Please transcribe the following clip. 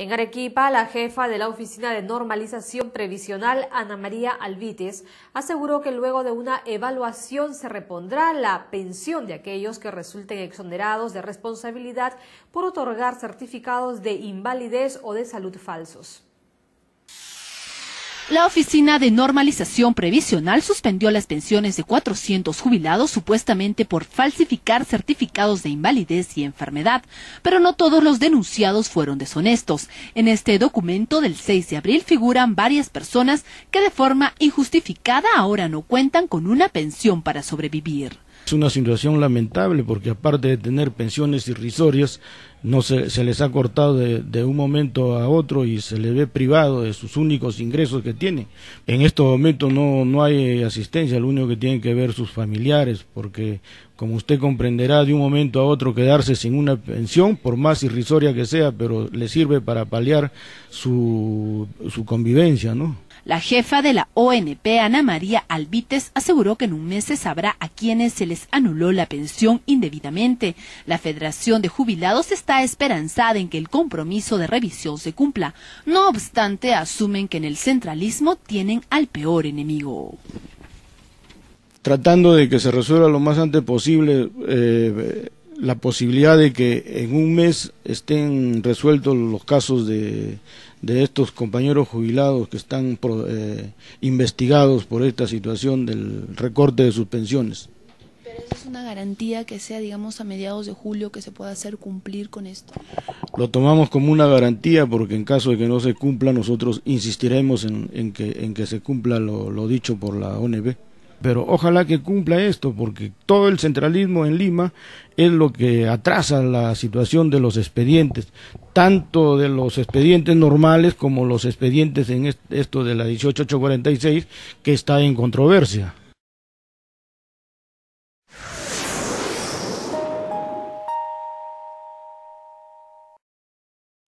En Arequipa, la jefa de la Oficina de Normalización Previsional, Ana María Alvites, aseguró que luego de una evaluación se repondrá la pensión de aquellos que resulten exonerados de responsabilidad por otorgar certificados de invalidez o de salud falsos. La Oficina de Normalización Previsional suspendió las pensiones de 400 jubilados supuestamente por falsificar certificados de invalidez y enfermedad, pero no todos los denunciados fueron deshonestos. En este documento del 6 de abril figuran varias personas que de forma injustificada ahora no cuentan con una pensión para sobrevivir. Es una situación lamentable porque aparte de tener pensiones irrisorias, no se, les ha cortado de, un momento a otro y se les ve privado de sus únicos ingresos que tienen. En estos momentos no, hay asistencia, lo único que tienen que ver sus familiares, porque como usted comprenderá, de un momento a otro quedarse sin una pensión, por más irrisoria que sea, pero le sirve para paliar su, su convivencia, ¿no? La jefa de la ONP, Ana María Alvites, aseguró que en un mes se sabrá a quienes se les anuló la pensión indebidamente. La Federación de Jubilados está esperanzada en que el compromiso de revisión se cumpla. No obstante, asumen que en el centralismo tienen al peor enemigo tratando de que se resuelva lo más antes posible eh, la posibilidad de que en un mes estén resueltos los casos de, de estos compañeros jubilados que están eh, investigados por esta situación del recorte de sus pensiones. Pero eso es una garantía que sea, digamos, a mediados de julio que se pueda hacer cumplir con esto. Lo tomamos como una garantía porque en caso de que no se cumpla nosotros insistiremos en, que, en que, se cumpla lo, lo dicho por la ONB pero ojalá que cumpla esto, porque todo el centralismo en Lima es lo que atrasa la situación de los expedientes, tanto de los expedientes normales como los expedientes en esto de la 18846, que está en controversia.